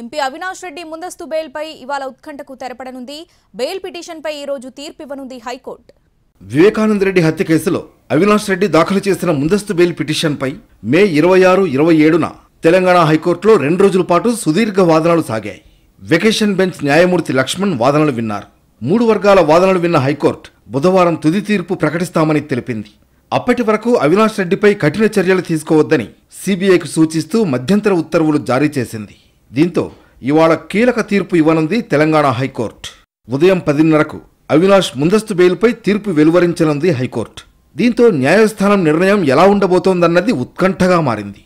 MP Avinash Reddy ముందస్తు బెయిల్పై ఇవాళ ఉత్కంఠకు తెరపడనుంది బెయిల్ పిటిషన్పై ఈరోజు ఇవ్వనుంది హైకోర్టు వివేకానంద రెడ్డి హత్య కేసులో అవినాష్ రెడ్డి దాఖలు చేసిన ముందస్తు బెయిల్ పిటిషన్పై మే ఇరవై ఆరు ఇరవై ఏడున తెలంగాణ హైకోర్టులో రెండు రోజుల పాటు సుదీర్ఘ వాదనలు సాగాయి వెకేషన్ బెంచ్ న్యాయమూర్తి లక్ష్మణ్ వాదనలు విన్నారు మూడు వర్గాల వాదనలు విన్న హైకోర్టు బుధవారం తుది తీర్పు ప్రకటిస్తామని తెలిపింది అప్పటి వరకు అవినాష్ రెడ్డిపై కఠిన చర్యలు తీసుకోవద్దని సిబిఐకు సూచిస్తూ మధ్యంతర ఉత్తర్వులు జారీ చేసింది దీంతో ఇవాళ కీలక తీర్పు ఇవ్వనుంది తెలంగాణ హైకోర్టు ఉదయం పదిన్నరకు అవినాష్ ముందస్తు బెయిల్పై తీర్పు వెలువరించనుంది హైకోర్టు దీంతో న్యాయస్థానం నిర్ణయం ఎలా ఉండబోతోందన్నది ఉత్కంఠగా మారింది